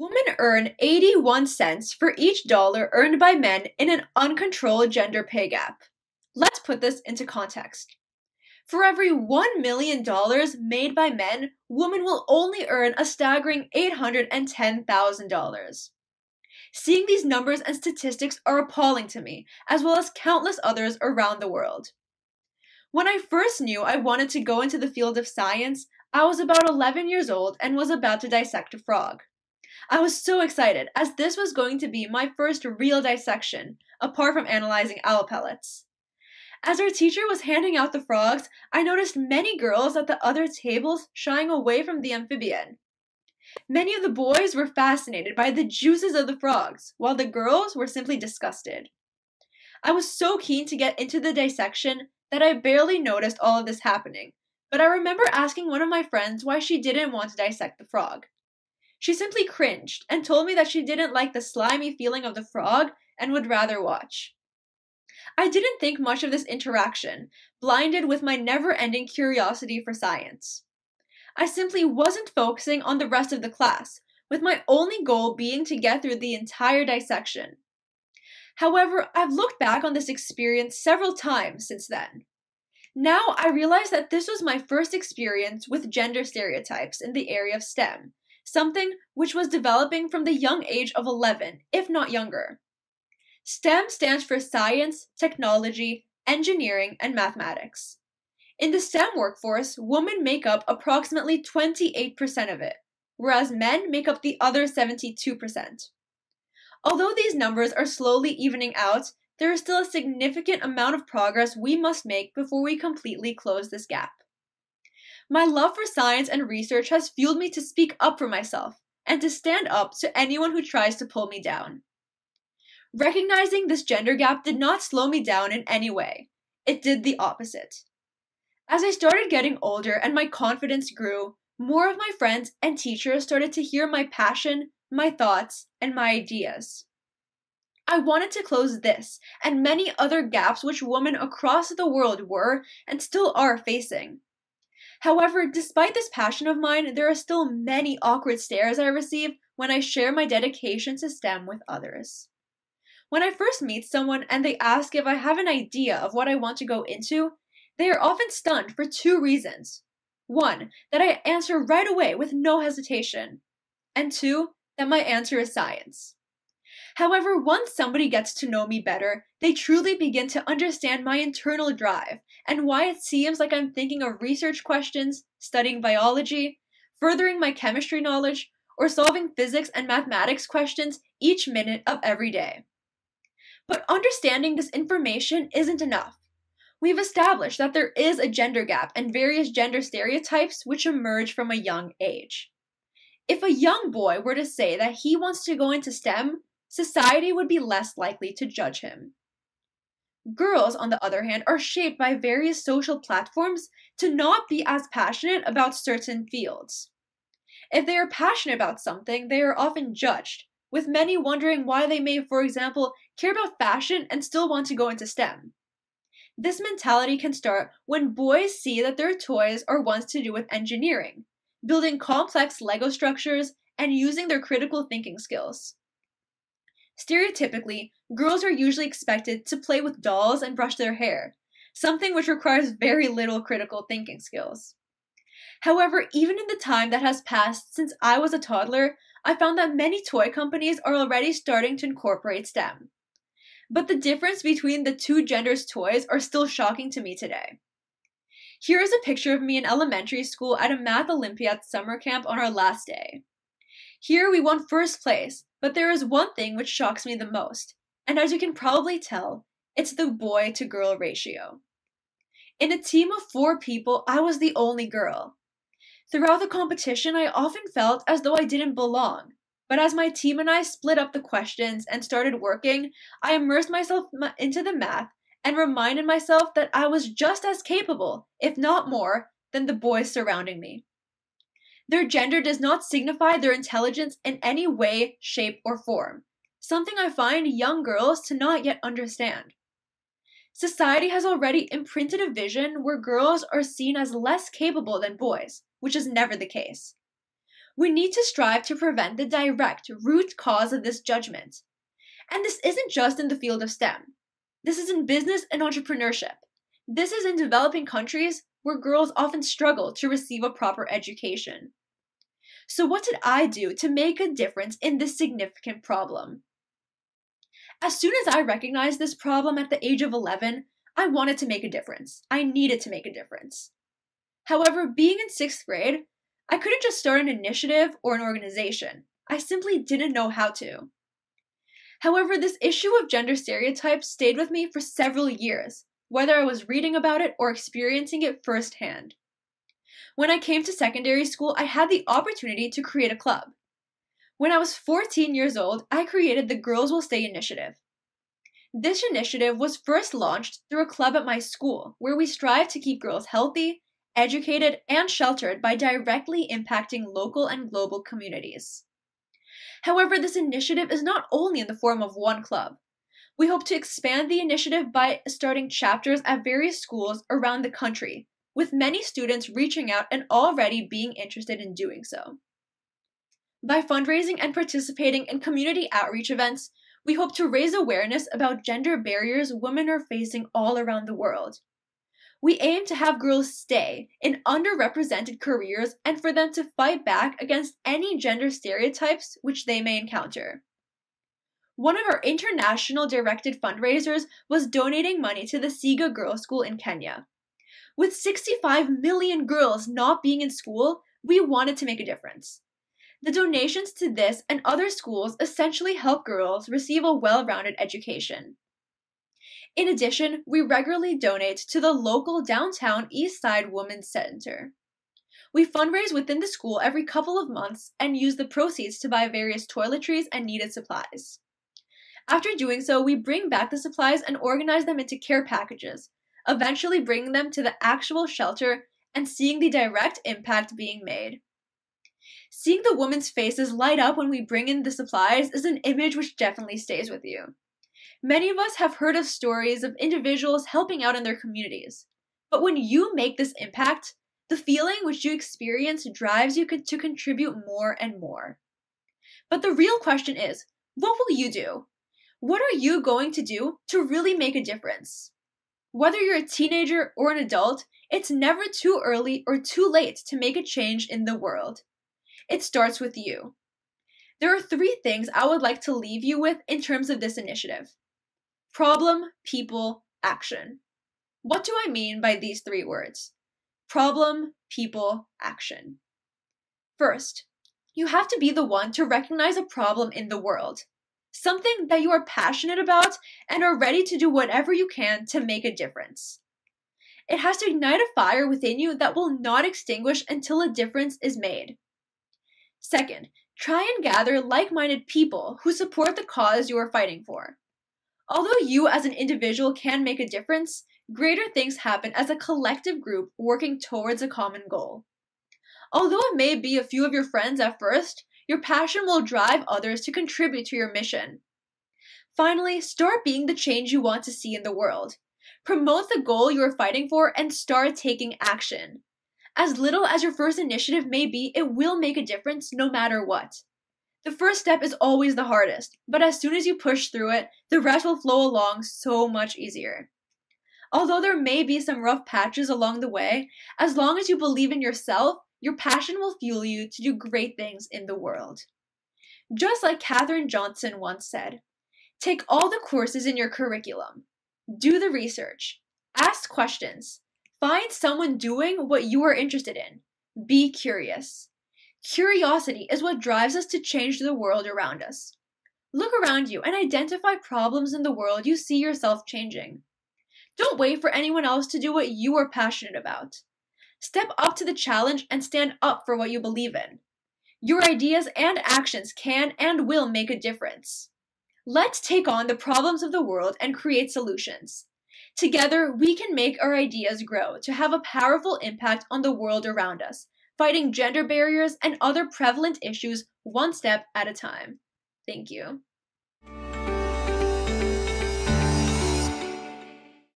Women earn 81 cents for each dollar earned by men in an uncontrolled gender pay gap. Let's put this into context. For every $1 million made by men, women will only earn a staggering $810,000. Seeing these numbers and statistics are appalling to me, as well as countless others around the world. When I first knew I wanted to go into the field of science, I was about 11 years old and was about to dissect a frog. I was so excited, as this was going to be my first real dissection, apart from analyzing owl pellets. As our teacher was handing out the frogs, I noticed many girls at the other tables shying away from the amphibian. Many of the boys were fascinated by the juices of the frogs, while the girls were simply disgusted. I was so keen to get into the dissection that I barely noticed all of this happening, but I remember asking one of my friends why she didn't want to dissect the frog. She simply cringed and told me that she didn't like the slimy feeling of the frog and would rather watch. I didn't think much of this interaction, blinded with my never ending curiosity for science. I simply wasn't focusing on the rest of the class, with my only goal being to get through the entire dissection. However, I've looked back on this experience several times since then. Now I realize that this was my first experience with gender stereotypes in the area of STEM, something which was developing from the young age of 11, if not younger. STEM stands for science, technology, engineering, and mathematics. In the STEM workforce, women make up approximately 28% of it, whereas men make up the other 72%. Although these numbers are slowly evening out, there is still a significant amount of progress we must make before we completely close this gap. My love for science and research has fueled me to speak up for myself and to stand up to anyone who tries to pull me down. Recognizing this gender gap did not slow me down in any way, it did the opposite. As I started getting older and my confidence grew, more of my friends and teachers started to hear my passion, my thoughts, and my ideas. I wanted to close this and many other gaps which women across the world were and still are facing. However, despite this passion of mine, there are still many awkward stares I receive when I share my dedication to STEM with others. When I first meet someone and they ask if I have an idea of what I want to go into, they are often stunned for two reasons. One, that I answer right away with no hesitation, and two, that my answer is science. However, once somebody gets to know me better, they truly begin to understand my internal drive and why it seems like I'm thinking of research questions, studying biology, furthering my chemistry knowledge, or solving physics and mathematics questions each minute of every day. But understanding this information isn't enough. We've established that there is a gender gap and various gender stereotypes which emerge from a young age. If a young boy were to say that he wants to go into STEM, society would be less likely to judge him. Girls, on the other hand, are shaped by various social platforms to not be as passionate about certain fields. If they are passionate about something, they are often judged, with many wondering why they may, for example, care about fashion and still want to go into STEM. This mentality can start when boys see that their toys are ones to do with engineering, building complex Lego structures, and using their critical thinking skills. Stereotypically, girls are usually expected to play with dolls and brush their hair, something which requires very little critical thinking skills. However, even in the time that has passed since I was a toddler, I found that many toy companies are already starting to incorporate STEM. But the difference between the two genders' toys are still shocking to me today. Here is a picture of me in elementary school at a math Olympiad summer camp on our last day. Here we won first place, but there is one thing which shocks me the most, and as you can probably tell, it's the boy to girl ratio. In a team of four people, I was the only girl. Throughout the competition, I often felt as though I didn't belong, but as my team and I split up the questions and started working, I immersed myself into the math and reminded myself that I was just as capable, if not more, than the boys surrounding me. Their gender does not signify their intelligence in any way, shape, or form, something I find young girls to not yet understand. Society has already imprinted a vision where girls are seen as less capable than boys, which is never the case. We need to strive to prevent the direct, root cause of this judgment. And this isn't just in the field of STEM. This is in business and entrepreneurship. This is in developing countries where girls often struggle to receive a proper education. So, what did I do to make a difference in this significant problem? As soon as I recognized this problem at the age of 11, I wanted to make a difference. I needed to make a difference. However, being in sixth grade, I couldn't just start an initiative or an organization. I simply didn't know how to. However, this issue of gender stereotypes stayed with me for several years, whether I was reading about it or experiencing it firsthand. When I came to secondary school, I had the opportunity to create a club. When I was 14 years old, I created the Girls Will Stay initiative. This initiative was first launched through a club at my school where we strive to keep girls healthy, educated, and sheltered by directly impacting local and global communities. However, this initiative is not only in the form of one club. We hope to expand the initiative by starting chapters at various schools around the country with many students reaching out and already being interested in doing so. By fundraising and participating in community outreach events, we hope to raise awareness about gender barriers women are facing all around the world. We aim to have girls stay in underrepresented careers and for them to fight back against any gender stereotypes which they may encounter. One of our international directed fundraisers was donating money to the Siga Girls' School in Kenya. With 65 million girls not being in school, we wanted to make a difference. The donations to this and other schools essentially help girls receive a well rounded education. In addition, we regularly donate to the local downtown Eastside Women's Center. We fundraise within the school every couple of months and use the proceeds to buy various toiletries and needed supplies. After doing so, we bring back the supplies and organize them into care packages, eventually bringing them to the actual shelter and seeing the direct impact being made. Seeing the women's faces light up when we bring in the supplies is an image which definitely stays with you. Many of us have heard of stories of individuals helping out in their communities, but when you make this impact, the feeling which you experience drives you to contribute more and more. But the real question is what will you do? What are you going to do to really make a difference? Whether you're a teenager or an adult, it's never too early or too late to make a change in the world. It starts with you. There are three things I would like to leave you with in terms of this initiative problem, people, action. What do I mean by these three words? Problem, people, action. First, you have to be the one to recognize a problem in the world something that you are passionate about and are ready to do whatever you can to make a difference. It has to ignite a fire within you that will not extinguish until a difference is made. Second, try and gather like minded people who support the cause you are fighting for. Although you as an individual can make a difference, greater things happen as a collective group working towards a common goal. Although it may be a few of your friends at first, your passion will drive others to contribute to your mission. Finally, start being the change you want to see in the world. Promote the goal you are fighting for and start taking action. As little as your first initiative may be, it will make a difference no matter what. The first step is always the hardest, but as soon as you push through it, the rest will flow along so much easier. Although there may be some rough patches along the way, as long as you believe in yourself, your passion will fuel you to do great things in the world. Just like Katherine Johnson once said, take all the courses in your curriculum, do the research, ask questions, find someone doing what you are interested in, be curious. Curiosity is what drives us to change the world around us. Look around you and identify problems in the world you see yourself changing. Don't wait for anyone else to do what you are passionate about. Step up to the challenge and stand up for what you believe in. Your ideas and actions can and will make a difference. Let's take on the problems of the world and create solutions. Together, we can make our ideas grow to have a powerful impact on the world around us, fighting gender barriers and other prevalent issues one step at a time. Thank you.